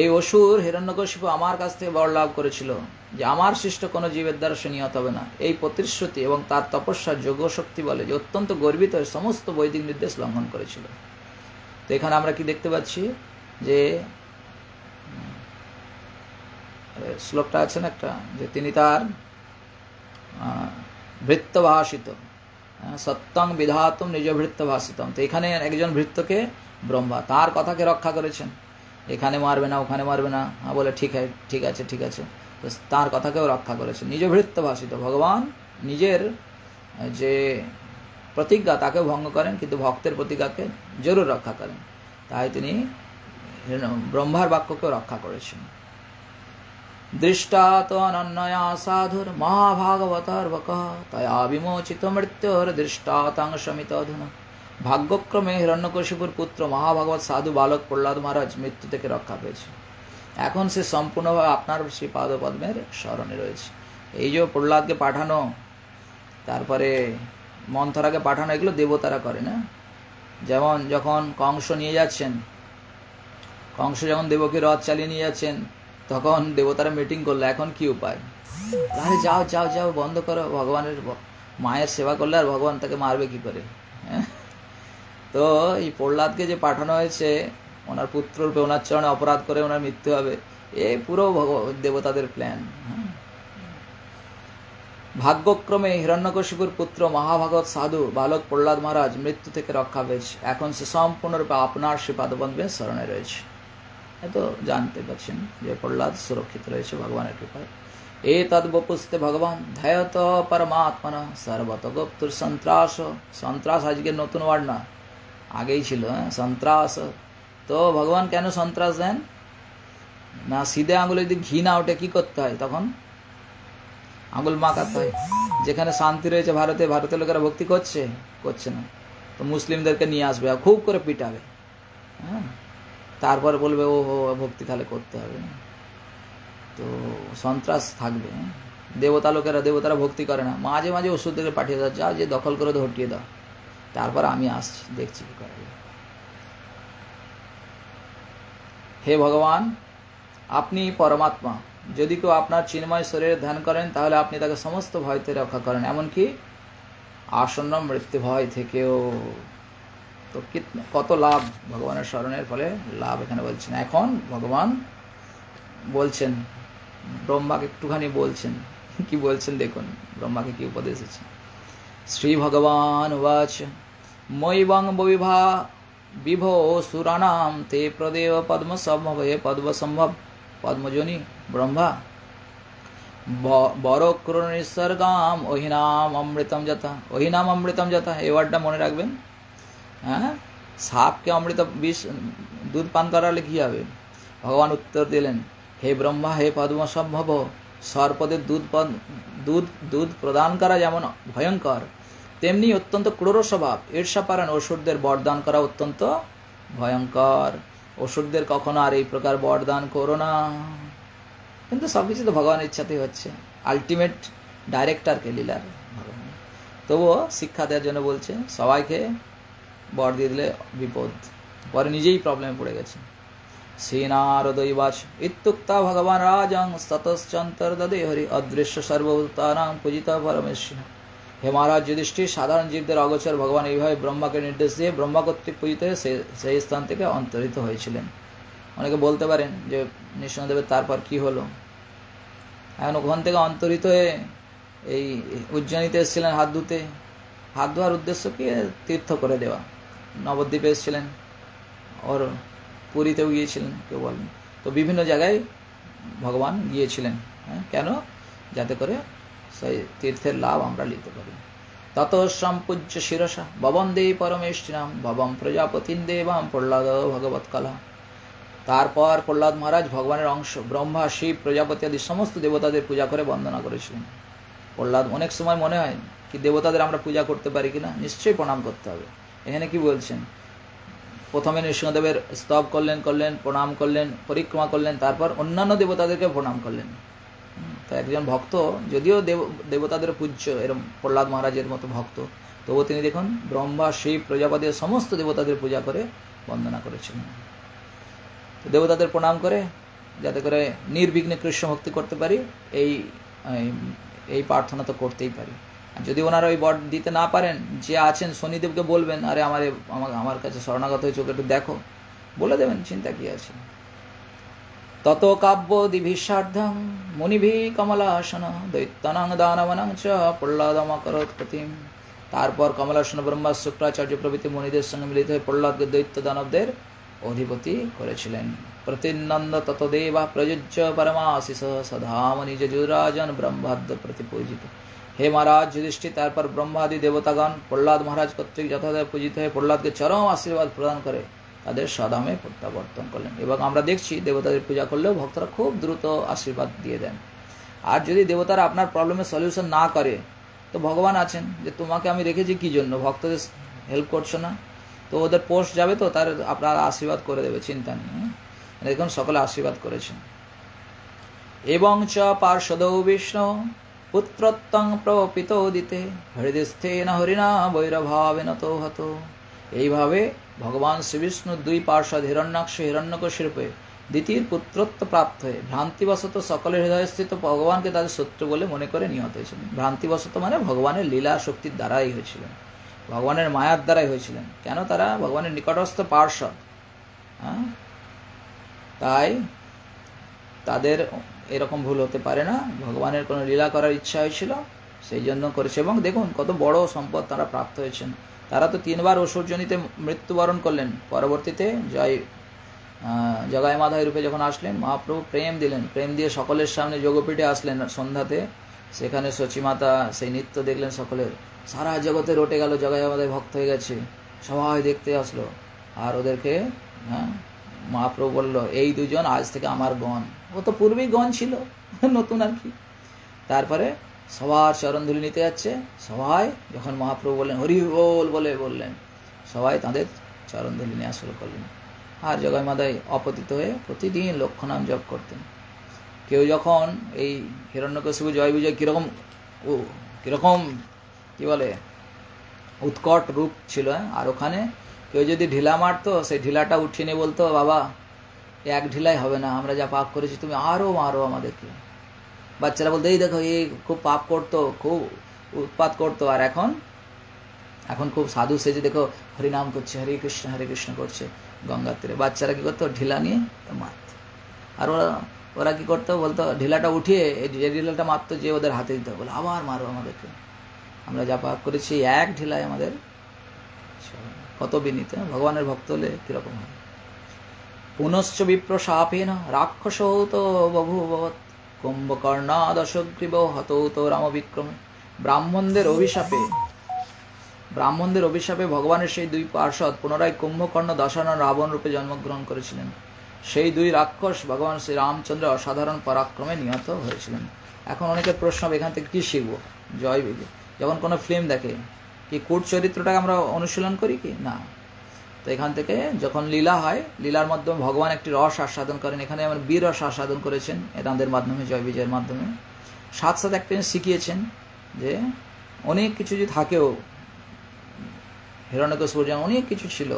এই অসুর হিরণ্যকশিপু আমার কাছ থেকে বর লাভ করেছিল যে আমার সৃষ্ট কোনো জীবের দ্বারা সে নিহত হবে না এই প্রতিশ্রুতি এবং তার তপস্যা যোগ্য শক্তি বলে যে অত্যন্ত গর্বিত সমস্ত বৈদিক নির্দেশ লঙ্ঘন করেছিল তো এখানে আমরা কি দেখতে পাচ্ছি যে শ্লোকটা আছে না একটা যে তিনি তার ভৃত্যভাষিত সত্যং বিধাতম নিজ ভৃত্যভাষিতম তো এখানে একজন ভৃত্যকে ব্রহ্মা তার কথাকে রক্ষা করেছেন এখানে মারবে না ওখানে মারবে না বলে ঠিক ঠিক আছে ঠিক আছে তো তার কথাকেও রক্ষা করেছেন নিজ ভৃত্যভাষিত ভগবান নিজের যে প্রতিজ্ঞা তাকে ভঙ্গ করেন কিন্তু ভক্তের প্রতিজ্ঞাকে জরুর রক্ষা করেন তাই তিনি ব্রহ্মার বাক্যকে রক্ষা করেছেন দৃষ্টাত অনন্যয়া সাধুর মহাভাগবতার মহাভাগবতার্বক তয়া বিমোচিত মৃত্যুর দৃষ্টাতাং শমিত অধুনা ভাগ্যক্রমে হিরণ্যকশিপুর পুত্র মহাভাগবত সাধু বালক প্রহ্লাদ মহারাজ মৃত্যু থেকে রক্ষা পেয়েছে এখন সে সম্পূর্ণভাবে আপনার শ্রী পাদপদ্মের স্মরণে রয়েছে এই যে প্রহ্লাদকে পাঠানো তারপরে মন্থরাকে পাঠানো এগুলো দেবতারা করে না যেমন যখন কংস নিয়ে যাচ্ছেন কংস যখন দেবকে রথ চালিয়ে নিয়ে যাচ্ছেন তখন দেবতারা মিটিং করলো এখন কি উপায় আরে যাও যাও যাও বন্ধ করো ভগবানের মায়ের সেবা করলে আর ভগবান তাকে মারবে কি করে হ্যাঁ? তো এই প্রহ্লাদকে যে পাঠানো হয়েছে ওনার পুত্ররূপে ওনার চরণে অপরাধ করে ওনার মৃত্যু হবে এ পুরো দেবতাদের প্ল্যান হ্যাঁ ভাগ্যক্রমে হিরণ্যকশিপুর পুত্র মহাভাগত সাধু বালক প্রহ্লাদ মহারাজ মৃত্যু থেকে রক্ষা পেয়েছে এখন সে সম্পূর্ণরূপে আপনার সে পাদবন্ধে স্মরণে রয়েছে এত জানতে পারছেন যে প্রহ্লাদ সুরক্ষিত রয়েছে ভগবানের কৃপায় এ বপুস্তে ভগবান পরমাত্মা না সর্বত গুপ্তুর সন্ত্রাস সন্ত্রাস আজকে নতুন ওয়ার্ড না আগেই ছিল হ্যাঁ সন্ত্রাস তো ভগবান কেন সন্ত্রাস দেন না সিধে আঙুলে যদি ঘি না ওঠে কী করতে হয় তখন আঙুল মাখাতে হয় যেখানে শান্তি রয়েছে ভারতে ভারতের লোকেরা ভক্তি করছে করছে না তো মুসলিমদেরকে নিয়ে আসবে আর খুব করে পিটাবে হ্যাঁ তারপর বলবে ও ভক্তি তাহলে করতে হবে তো সন্ত্রাস থাকবে দেবতা লোকেরা দেবতারা ভক্তি করে না মাঝে মাঝে থেকে পাঠিয়ে দাও যা যে দখল করে ধরিয়ে দাও তারপর আমি আসছি দেখছি কি করা যায় হে ভগবান আপনি পরমাত্মা যদি কেউ আপনার চিন্ময় শরীরে ধ্যান করেন তাহলে আপনি তাকে সমস্ত ভয়তে রক্ষা করেন এমনকি আসন্ন মৃত্যু ভয় থেকেও তো কত লাভ ভগবানের স্মরণের ফলে লাভ এখানে বলছেন এখন ভগবান বলছেন ব্রহ্মাকে একটুখানি বলছেন কি বলছেন দেখুন ব্রহ্মাকে কি উপদেশ আছে শ্রী ভগবান উবাচ মৈবং বিভা বিভো সুরানাম তে প্রদেব পদ্ম সম্ভব হে পদ্ম সম্ভব পদ্মজনী ব্রহ্মা বড় ক্রোণ অহিনাম অমৃতম যথা অহিনাম অমৃতম যথা এই ওয়ার্ডটা মনে রাখবেন হ্যাঁ সাপকে অমৃত বিষ দুধ পান করালে কী হবে ভগবান উত্তর দিলেন হে ব্রহ্মা হে পদ্ম সম্ভব সর্পদের দুধ দুধ দুধ প্রদান করা যেমন ভয়ঙ্কর তেমনি অত্যন্ত ক্রোর স্বভাব পারেন অসুরদের বরদান করা অত্যন্ত ভয়ঙ্কর অসুরদের কখনো আর এই প্রকার বরদান করো না কিন্তু সব কিছু তো ভগবানের ইচ্ছাতেই হচ্ছে আলটিমেট ডাইরেক্টর কে লীলার ভগবান তবুও শিক্ষা দেওয়ার জন্য বলছে সবাইকে বর দিয়ে দিলে বিপদ পরে নিজেই প্রবলেমে পড়ে গেছে শ্রীনারদৈবাস ইত্যুক্তা ভগবান রাজং দাদে হরি অদৃশ্য সর্বভূতানাং পূজিত পরমেশ্বর হে মহারাজ যুধিষ্ঠির সাধারণ জীবদের অগোচর ভগবান এইভাবে ব্রহ্মাকে নির্দেশ দিয়ে ব্রহ্মা কর্তৃক পূজিত সেই স্থান থেকে অন্তরিত হয়েছিলেন অনেকে বলতে পারেন যে নৃসিংহদেবের তারপর কি হলো এখন ওখান থেকে অন্তরিত হয়ে এই উজ্জয়নীতে এসেছিলেন হাত ধুতে হাত ধোয়ার উদ্দেশ্য কি তীর্থ করে দেওয়া নবদ্বীপে এসেছিলেন ওর পুরীতেও গিয়েছিলেন কেউ বলেন তো বিভিন্ন জায়গায় ভগবান গিয়েছিলেন হ্যাঁ কেন যাতে করে সেই তীর্থের লাভ আমরা নিতে পারি তত সম্পূজ্য শিরসা ভবন দেই পরমেষ্ঠিনাম ভবম প্রজাপতিন দেবাম প্রহ্লাদ ভগবৎকলা তারপর প্রহ্লাদ মহারাজ ভগবানের অংশ ব্রহ্মা শিব প্রজাপতি আদি সমস্ত দেবতাদের পূজা করে বন্দনা করেছিলেন প্রহ্লাদ অনেক সময় মনে হয় কি দেবতাদের আমরা পূজা করতে পারি কিনা নিশ্চয়ই প্রণাম করতে হবে এখানে কি বলছেন প্রথমে নৃসিংহদেবের স্তব করলেন করলেন প্রণাম করলেন পরিক্রমা করলেন তারপর অন্যান্য দেবতাদেরকে প্রণাম করলেন তো একজন ভক্ত যদিও দেব দেবতাদের পূজ্য এরম প্রহ্লাদ মহারাজের মতো ভক্ত তবুও তিনি দেখুন ব্রহ্মা শিব প্রজাপতি সমস্ত দেবতাদের পূজা করে বন্দনা করেছিলেন দেবতাদের প্রণাম করে যাতে করে নির্বিঘ্নে কৃষ্ণ ভক্তি করতে পারি এই এই প্রার্থনা তো করতেই পারি যদি ওনারা ওই বট দিতে না পারেন যে আছেন শনিদেবকে বলবেন আরে আমার আমার কাছে শরণাগত হয়েছে ওকে একটু দেখো বলে দেবেন চিন্তা কি আছে তত কাব্য দিভিষার্ধং মুনিভি কমলাসন দৈত্যনং দানবনং চ প্রহ্লাদমাকরোৎপতিম তারপর কমলাসন ব্রহ্মা শুক্রাচার্য প্রভৃতি মুনিদের সঙ্গে মিলিত হয়ে প্রহ্লাদকে দৈত্য দানবদের অধিপতি করেছিলেন প্রতিনন্দ ততদেবা প্রযোজ্য পরমাশিষ সধাম নিজ যুরাজন ব্রহ্মাদ্য প্রতিপূজিত হে মহারাজ যুধিষ্ঠির তারপর ব্রহ্মাদি দেবতাগণ প্রহ্লাদ মহারাজ কর্তৃক যথাযথ পূজিত হয়ে প্রহ্লাদকে চরম আশীর্বাদ প্রদান করে তাদের সদামে প্রত্যাবর্তন করলেন এবং আমরা দেখছি দেবতাদের পূজা করলেও ভক্তরা খুব দ্রুত আশীর্বাদ দিয়ে দেন আর যদি দেবতারা আপনার প্রবলেমের সলিউশন না করে তো ভগবান আছেন যে তোমাকে আমি রেখেছি কী জন্য ভক্তদের হেল্প করছো না তো ওদের পোস্ট যাবে তো তার আপনার আশীর্বাদ করে দেবে চিন্তা নেই দেখুন হ্যাঁ? সকলে আশীর্বাদ করেছেন এবং চ পার্শ্বদ বিষ্ণু পুত্রত্বং প্রপিত দিতে না হরিণা বৈরভাবে নত হত এইভাবে ভগবান শ্রীবিষ্ণু দুই পার্শ্বদ হিরণ্যাক্ষ শিল্পে দ্বিতীয় পুত্রত্ব প্রাপ্ত হয়ে ভ্রান্তিবশত সকলের হৃদয়স্থিত ভগবানকে তাদের শত্রু বলে মনে করে নিহত হয়েছিলেন ভ্রান্তিবশত মানে ভগবানের লীলা শক্তির দ্বারাই হয়েছিলেন ভগবানের মায়ার দ্বারাই হয়েছিলেন কেন তারা ভগবানের নিকটস্থ পার্শ্বদ হ্যাঁ তাই তাদের এরকম ভুল হতে পারে না ভগবানের কোনো লীলা করার ইচ্ছা হয়েছিল সেই জন্য করেছে এবং দেখুন কত বড় সম্পদ তারা প্রাপ্ত হয়েছেন তারা তো তিনবার ঐশ্বর্যনীতে মৃত্যুবরণ করলেন পরবর্তীতে জয় জগায় মাধায় রূপে যখন আসলেন মহাপ্রভু প্রেম দিলেন প্রেম দিয়ে সকলের সামনে যোগপীঠে আসলেন সন্ধ্যাতে সেখানে মাতা সেই নৃত্য দেখলেন সকলের সারা জগতে রটে গেল জগায় আমাদের ভক্ত হয়ে গেছে সবাই দেখতে আসলো আর ওদেরকে হ্যাঁ মহাপ্রভু বলল এই দুজন আজ থেকে আমার গণ ও তো পূর্বেই গণ ছিল নতুন আর কি তারপরে সবার চরণধুলি নিতে যাচ্ছে সবাই যখন মহাপ্রভু বললেন হরি বল বলে বললেন সবাই তাদের চরণধুলি নেওয়া শুরু করলেন আর মাদাই অপতিত হয়ে প্রতিদিন নাম জপ করতেন কেউ যখন এই হিরণ্যকশিপু জয় বিজয় কীরকম ও কীরকম কী বলে উৎকট রূপ ছিল হ্যাঁ? আর ওখানে কেউ যদি ঢিলা মারতো সেই ঢিলাটা উঠিয়ে নিয়ে বলতো বাবা এক ঢিলাই হবে না আমরা যা পাপ করেছি তুমি আরও মারো আমাদেরকে বাচ্চারা বলতো এই দেখো এই খুব পাপ করতো খুব উৎপাত করতো আর এখন এখন খুব সাধু সেজে দেখো হরিনাম করছে হরে কৃষ্ণ হরে কৃষ্ণ করছে গঙ্গার তীরে বাচ্চারা কী করতো ঢিলা নিয়ে মারত আর ওরা ওরা কি করতো বলতো ঢিলাটা উঠিয়ে যে ঢিলাটা মারতো যে ওদের হাতে দিতে বলে আবার মারো আমাদেরকে আমরা যা পাক করেছি এক ঢিলায় আমাদের কত বিনীত ভগবানের ভক্ত হলে কিরকম হয় পুনশ্চ বিপ্র সাপেন ভগত কুম্ভকর্ণ দশগ্রীব হত রাম রামবিক্রমে ব্রাহ্মণদের অভিশাপে ব্রাহ্মণদের অভিশাপে ভগবানের সেই দুই পার্শ্বদ পুনরায় কুম্ভকর্ণ দশানন রাবণ রূপে জন্মগ্রহণ করেছিলেন সেই দুই রাক্ষস ভগবান শ্রীরামচন্দ্রের অসাধারণ পরাক্রমে নিহত হয়েছিলেন এখন অনেকের প্রশ্ন হবে এখান থেকে কী শিখবো জয় বিজয় যখন কোনো ফিল্ম দেখে কি কূট চরিত্রটাকে আমরা অনুশীলন করি কি না তো এখান থেকে যখন লীলা হয় লীলার মাধ্যমে ভগবান একটি রস আস্বাদন করেন এখানে আমার বীর রস আস্বাদন করেছেন রাঁধের মাধ্যমে জয় বিজয়ের মাধ্যমে সাথ সাথে একটা শিখিয়েছেন যে অনেক কিছু যদি থাকেও হিরণ্যকশ্বর যেমন অনেক কিছু ছিল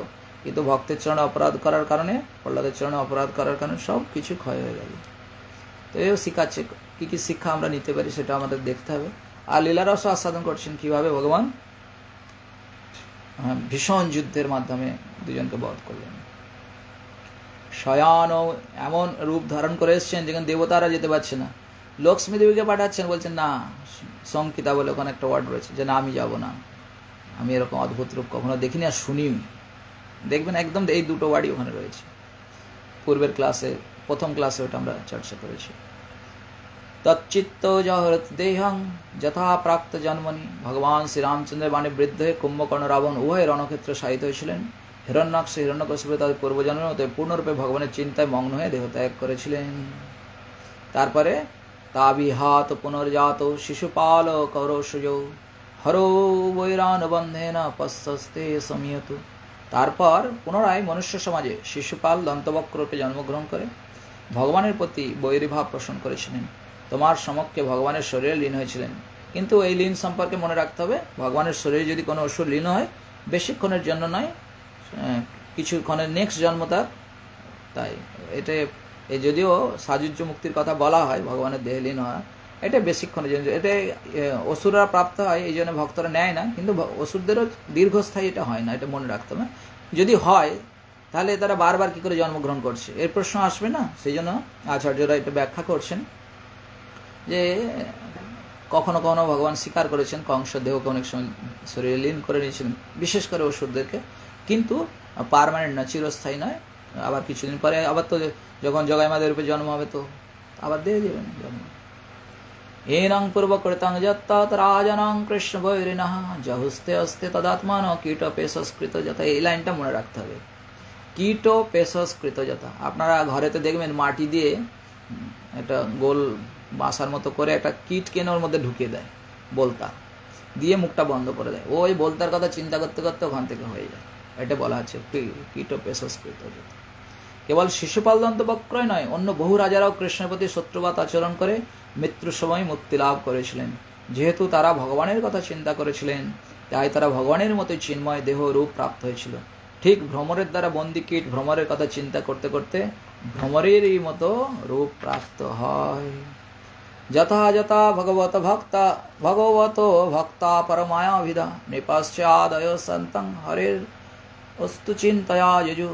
কিন্তু ভক্তের চরণে অপরাধ করার কারণে প্রহ্লাদের চরণে অপরাধ করার কারণে সব কিছু ক্ষয় হয়ে গেল তো এও শিখাচ্ছে কী কী শিক্ষা আমরা নিতে পারি সেটা আমাদের দেখতে হবে আর লীলারসও আস্বাদন করছেন কীভাবে ভগবান হ্যাঁ, ভীষণ যুদ্ধের মাধ্যমে দুজনকে বধ করলেন শয়ান এমন রূপ ধারণ করে এসছেন যেখানে দেবতারা যেতে পারছে না লক্ষ্মী দেবীকে পাঠাচ্ছেন বলছেন না সংকিতা বলে ওখানে একটা ওয়ার্ড রয়েছে যে না আমি যাব না আমি এরকম অদ্ভুত রূপ কখনো দেখিনি আর শুনিনি দেখবেন একদম এই দুটো ওয়ার্ডই ওখানে রয়েছে পূর্বের ক্লাসে প্রথম ক্লাসে ওটা আমরা চর্চা করেছি তচ্চিত্ত জহরত দেহং যথা প্রাপ্ত জন্মনি ভগবান শ্রীরামচন্দ্রের বাণী বৃদ্ধে কুম্ভকর্ণ রাবণ উভয় রণক্ষেত্রে সাহিত হয়েছিলেন হিরণ্যাক্ষ হিরণ্যকশিপে তাদের পূর্বজন্মের মতো পূর্ণরূপে ভগবানের চিন্তায় মগ্ন হয়ে দেহ ত্যাগ করেছিলেন তারপরে তাবিহাত পুনর্জাত শিশুপাল করো সুযোগ হরো বৈরানুবন্ধেন পশ্চস্তে সমীয়তু তারপর পুনরায় মনুষ্য সমাজে শিশুপাল দন্তবক্ররূপে জন্মগ্রহণ করে ভগবানের প্রতি বৈরীভাব পোষণ করেছিলেন তোমার সমক্ষে ভগবানের শরীরে লীন হয়েছিলেন কিন্তু এই লীন সম্পর্কে মনে রাখতে হবে ভগবানের শরীরে যদি কোনো অসুর লীন হয় বেশিক্ষণের জন্য নয় কিছুক্ষণের নেক্সট জন্ম তার তাই এটা যদিও সাজুর্য মুক্তির কথা বলা হয় ভগবানের দেহে লীন হয় এটা বেশিক্ষণের জন্য এটা অসুররা প্রাপ্ত হয় এই জন্য ভক্তরা নেয় না কিন্তু অসুরদেরও দীর্ঘস্থায়ী এটা হয় না এটা মনে রাখতে হবে যদি হয় তাহলে তারা বারবার কী করে জন্মগ্রহণ করছে এর প্রশ্ন আসবে না সেই জন্য আচার্যরা এটা ব্যাখ্যা করছেন যে কখনো কখনো ভগবান স্বীকার করেছেন কংস দেহকে অনেক সময় শরীরে লীন করে নিয়েছেন বিশেষ করে অসুরদেরকে কিন্তু পারমানেন্ট না চিরস্থায়ী নয় আবার কিছুদিন পরে আবার তো যখন জগাইমাদের উপরে জন্ম হবে তো আবার দিয়ে দেবেন জন্ম एनं पूर्वकृतं यत्तत् राजनं কৃষ্ণবৈরিণः জহুস্তে অস্তে তদাত্মান কীট পেশস্কৃত যথা এই লাইনটা মনে রাখতে হবে কীট পেশস্কৃত যথা আপনারা ঘরেতে দেখবেন মাটি দিয়ে একটা গোল বাসার মতো করে একটা কীট কেন ওর মধ্যে ঢুকিয়ে দেয় বলতা দিয়ে মুখটা বন্ধ করে দেয় ওই বলতার কথা চিন্তা করতে করতে ওখান থেকে হয়ে যায় এটা বলা হচ্ছে কীট পেশস্কৃত কেবল শিশুপাল দন্ত বক্রয় নয় অন্য বহু রাজারাও কৃষ্ণের প্রতি শত্রুবাদ আচরণ করে মৃত্যু সময় মুক্তি লাভ করেছিলেন যেহেতু তারা ভগবানের কথা চিন্তা করেছিলেন তাই তারা ভগবানের মতো চিন্ময় দেহ রূপ প্রাপ্ত হয়েছিল ঠিক ভ্রমরের দ্বারা বন্দিকীট ভ্রমরের কথা চিন্তা করতে করতে ভ্রমরেরই মতো রূপ প্রাপ্ত হয় যথাযথা ভগবত ভক্ত ভগবত ভক্তা পরমায়াভিধা নৃপাশ্চাদয় সন্তং হরের অস্তু চিন্তয়া যজু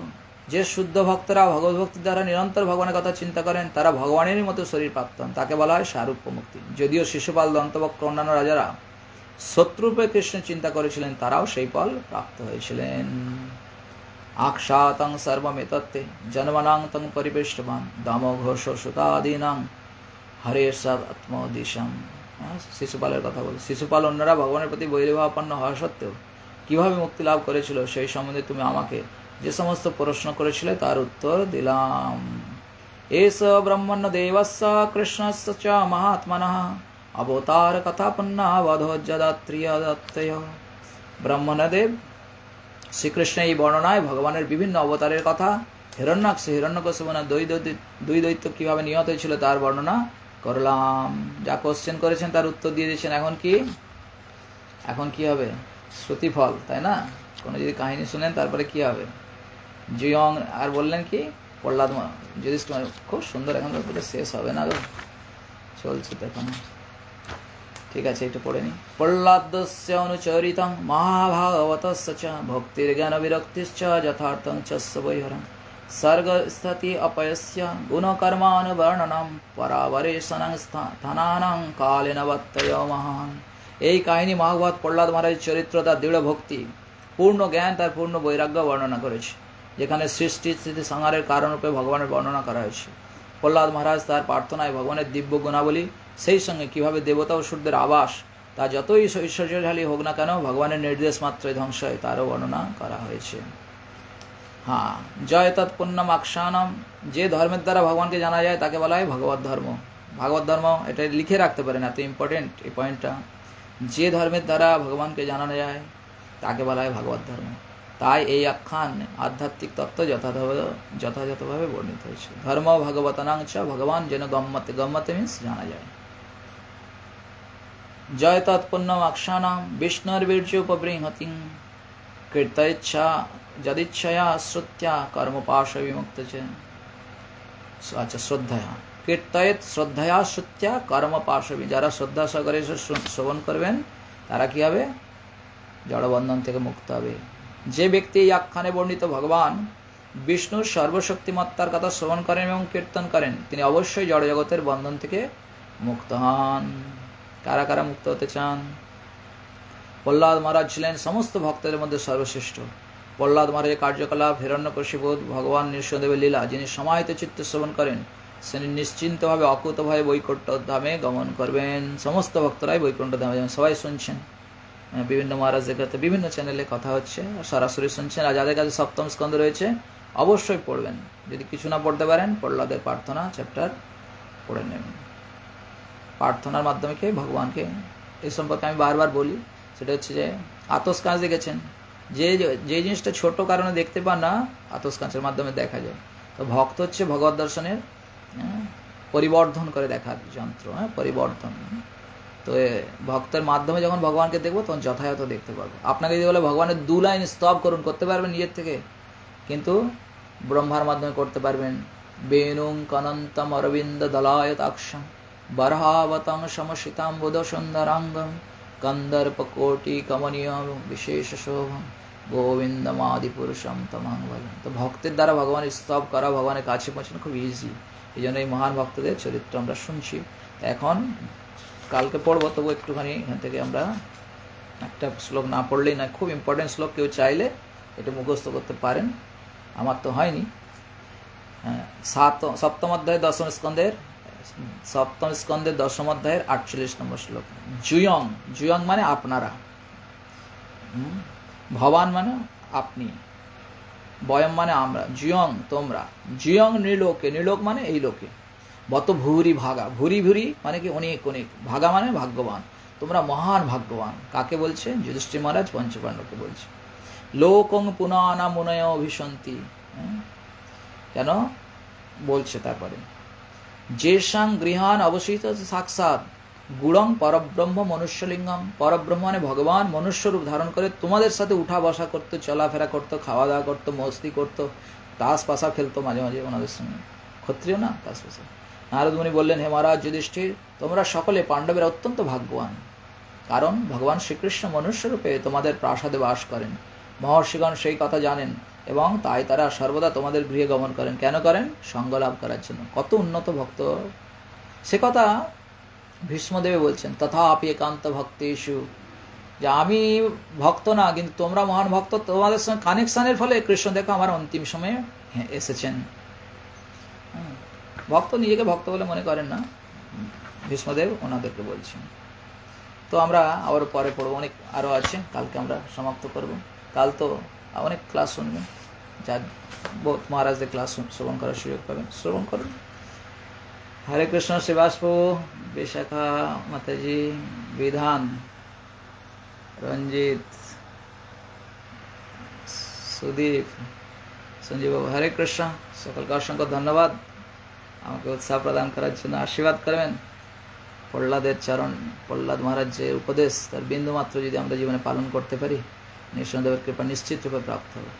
যে শুদ্ধ ভক্তরা ভগবত ভক্তি দ্বারা নিরন্তর ভগবানের কথা চিন্তা করেন তারা ভগবানেরই মতো শরীর প্রাপ্ত হন তাকে বলা হয় সারূপ্য মুক্তি যদিও শিশুপাল দন্তবক্র অন্যান্য রাজারা শত্রুপে কৃষ্ণ চিন্তা করেছিলেন তারাও সেই ফল প্রাপ্ত হয়েছিলেন আক্ষাতং সর্বমেতত্ত্বে জন্মনাং তং পরিবেষ্টবান দাম ঘোষ সুতাদীনাং হরে সদ আত্মদিশাম হ্যাঁ, শিশুপালের কথা বল শিশুপাল অন্যরা ভগবানের প্রতি বৈরভাবাপন্ন হওয়া সত্ত্বেও কীভাবে মুক্তি লাভ করেছিল সেই সম্বন্ধে তুমি আমাকে যে সমস্ত প্রশ্ন করেছিলে তার উত্তর দিলাম এস ব্রহ্মণ দেবস্য কৃষ্ণ চ মহাত্মনঃ অবতার কথা বধোজ্জদাত্রিয় দত্তয় ব্রহ্মণদেব শ্রীকৃষ্ণ এই বর্ণনায় ভগবানের বিভিন্ন অবতারের কথা হিরণ্যাক্ষ হিরণ্যকশিবনা দুই দৈত্য কীভাবে নিহত হয়েছিল তার বর্ণনা করলাম যা কোশ্চেন করেছেন তার উত্তর দিয়ে দিয়েছেন এখন কি এখন কি হবে শ্রুতিফল তাই না কোনো যদি কাহিনী শুনেন তারপরে কি হবে জুয়ং আর বললেন কি প্রহ্লাদ যদি খুব সুন্দর এখন শেষ হবে না গো চলছে দেখুন ঠিক আছে একটু পড়ে নি প্রহ্লাদস্য অনুচরিত মহাভাগবত ভক্তির বিরক্তিশ্চ যথার্থং চস্য সর্গস্থতি सर्गस्थति अपयस्य গুণকর্মানুবর্ণনম পরাবরেশনং স্থানানাং কালেন মহান এই কাহিনী মহাভারত প্রহ্লাদ মহারাজের চরিত্র তার দৃঢ় ভক্তি পূর্ণ জ্ঞান তার পূর্ণ বৈরাগ্য বর্ণনা করেছে যেখানে সৃষ্টি স্থিতি সংহারের কারণরূপে ভগবানের বর্ণনা করা হয়েছে প্রহ্লাদ মহারাজ তার প্রার্থনায় ভগবানের দিব্য গুণাবলী সেই সঙ্গে কিভাবে দেবতা ও সূর্যের আবাস তা যতই ঐশ্বর্যশালী হোক না কেন ভগবানের নির্দেশ মাত্রই ধ্বংস হয় তারও বর্ণনা করা হয়েছে হ্যাঁ জয় তৎপূর্ণম আকসানম যে ধর্মের দ্বারা ভগবানকে জানা যায় তাকে বলা হয় ভগবত ধর্ম ভাগবত ধর্ম এটা লিখে রাখতে পারেন এত ইম্পর্টেন্ট এই পয়েন্টটা যে ধর্মের দ্বারা ভগবানকে জানানো যায় তাকে বলা হয় ভাগবত ধর্ম তাই এই আখ্যান আধ্যাত্মিক তত্ত্ব যথাযথভাবে যথাযথভাবে বর্ণিত হয়েছে ধর্ম ভগবতনাংশ চ ভগবান যেন গম্মতে গম্মতে মিন্স জানা যায় জয় তৎপূর্ণম আক্ষানাম বিষ্ণুর বীর্য কীর্ত ইচ্ছা যদিচ্ছয়া শ্রুত্যা কর্মপাশ বিমুক্ত আচ্ছা শ্রদ্ধা কীর্তয়েত শ্রদ্ধা শ্রুত্যা কর্মপাশ যারা শ্রদ্ধা সহকারে শ্রবণ করবেন তারা কী হবে জড়বন্ধন থেকে মুক্ত হবে যে ব্যক্তি এই আখ্যানে বর্ণিত ভগবান বিষ্ণুর সর্বশক্তিমত্তার কথা শ্রবণ করেন এবং কীর্তন করেন তিনি অবশ্যই জড়জগতের বন্ধন থেকে মুক্ত হন কারা কারা মুক্ত হতে চান প্রহ্লাদ মহারাজ ছিলেন সমস্ত ভক্তদের মধ্যে সর্বশ্রেষ্ঠ প্রহ্লাদ মহারাজ কার্যকলাপ কশিবোধ ভগবান নৃসিংহদেবের লীলা যিনি সমাহিত চিত্ত শ্রবণ করেন তিনি নিশ্চিন্তভাবে অকুতভাবে বৈকুণ্ঠ ধামে গমন করবেন সমস্ত ভক্তরাই বৈকুণ্ঠ ধামে সবাই শুনছেন বিভিন্ন মহারাজদের কাছে বিভিন্ন চ্যানেলে কথা হচ্ছে সরাসরি শুনছেন আর যাদের কাছে সপ্তম স্কন্ধ রয়েছে অবশ্যই পড়বেন যদি কিছু না পড়তে পারেন প্রহ্লাদের প্রার্থনা চ্যাপ্টার পড়ে নেবেন প্রার্থনার মাধ্যমে কে ভগবানকে এই সম্পর্কে আমি বারবার বলি সেটা হচ্ছে যে আতস কাঁচ দেখেছেন যে যে জিনিসটা ছোট কারণে দেখতে পান না আতস কাঁচের মাধ্যমে দেখা যায় তো ভক্ত হচ্ছে ভগবত দর্শনের হ্যাঁ, পরিবর্ধন করে দেখার যন্ত্র হ্যাঁ পরিবর্ধন তো ভক্তের মাধ্যমে যখন ভগবানকে দেখবো তখন যথাযথ দেখতে পারবো আপনাকে যদি বলে ভগবানের দু লাইন স্তব করুন করতে পারবেন নিজের থেকে কিন্তু ব্রহ্মার মাধ্যমে করতে পারবেন বেণুং কনন্তম অরবিন্দ দলায়তাক্ষম বরহাবতং সমসিতাম বোধ সুন্দরাঙ্গম কোটি কমনীয় বিশেষ শোভম পুরুষম তমাং বলেন তো ভক্তের দ্বারা ভগবানের স্তব করা ভগবানের কাছে পৌঁছানো খুব ইজি এই জন্য এই মহান ভক্তদের চরিত্র আমরা শুনছি এখন কালকে পড়বো তবু একটুখানি এখান থেকে আমরা একটা শ্লোক না পড়লেই না খুব ইম্পর্টেন্ট শ্লোক কেউ চাইলে এটা মুখস্থ করতে পারেন আমার তো হয়নি হ্যাঁ সাত সপ্তম অধ্যায়ের দশম স্কন্ধের সপ্তম স্কন্ধের দশম অধ্যায়ের আটচল্লিশ নম্বর শ্লোক জুয়ং জুয়ং মানে আপনারা ভবান মানে আপনি বয়ম মানে আমরা জুয়ং তোমরা জুয়ং নীলোকে নীলোক মানে এই লোকে বত ভুরি ভাগা ভুরি ভুরি মানে কি অনেক অনেক ভাগা মানে ভাগ্যবান তোমরা মহান ভাগ্যবান কাকে বলছে যুধিষ্ঠির মহারাজ পঞ্চপাণ্ডকে বলছে লোকং পুনানা মুনয় অভিসন্তি কেন বলছে তারপরে সাং গৃহান অবশিত সাক্ষাৎ গুড়ং পরব্রহ্ম মনুষ্যলিঙ্গম পরব্রহ্ম মানে ভগবান মনুষ্যরূপ ধারণ করে তোমাদের সাথে উঠা বসা করতো চলাফেরা করতো খাওয়া দাওয়া করতো মস্তি করতো তাস পাশা খেলতো মাঝে মাঝে ওনাদের সঙ্গে ক্ষত্রিয় না তাস পাশা নারদমণি বললেন হে মহারাজ যুধিষ্ঠির তোমরা সকলে পাণ্ডবেরা অত্যন্ত ভাগ্যবান কারণ ভগবান শ্রীকৃষ্ণ মনুষ্যরূপে তোমাদের প্রাসাদে বাস করেন মহর্ষিগণ সেই কথা জানেন এবং তাই তারা সর্বদা তোমাদের গৃহে গমন করেন কেন করেন সঙ্গ লাভ করার জন্য কত উন্নত ভক্ত সে কথা ভীষ্মদেবে বলছেন তথা আপি একান্ত ইস্যু যে আমি ভক্ত না কিন্তু তোমরা মহান ভক্ত তোমাদের সঙ্গে কানেকশানের ফলে কৃষ্ণ দেখো আমার অন্তিম সময়ে এসেছেন ভক্ত নিজেকে ভক্ত বলে মনে করেন না ভীষ্মদেব ওনাদেরকে বলছেন তো আমরা আবার পরে পড়বো অনেক আরও আছে কালকে আমরা সমাপ্ত করব কাল তো অনেক ক্লাস শুনবেন যার বোধ মহারাজদের ক্লাস শ্রবণ করার সুযোগ পাবেন শ্রবণ করুন হরে কৃষ্ণ শ্রীবাসপু বিশাখা মাতাজি বিধান রঞ্জিত সুদীপ সঞ্জীব হরে কৃষ্ণ সকলকে অসংখ্য ধন্যবাদ আমাকে উৎসাহ প্রদান করার জন্য আশীর্বাদ করবেন প্রহ্লাদের চরণ প্রহ্লাদ মহারাজ যে উপদেশ তার বিন্দুমাত্র যদি আমরা জীবনে পালন করতে পারি নৃসিংহদেবের কৃপা নিশ্চিত রূপে প্রাপ্ত হবে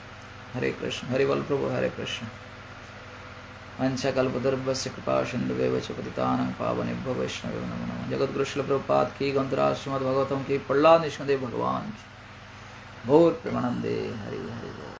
হরে কৃষ্ণ হরে বল প্রভু হরে কৃষ্ণ वंशकल्पदुर्भस्य कृपा सिन्धुवेव च पतितानं বৈষ্ণব वैष्णवेव नमो नमः जगद्गुरुशिलप्रभुपाद की गन्तराश्रीमद्भगवतं की কি निष्णदेव भगवान् ভগবান भोर प्रेमानन्दे হরি हरि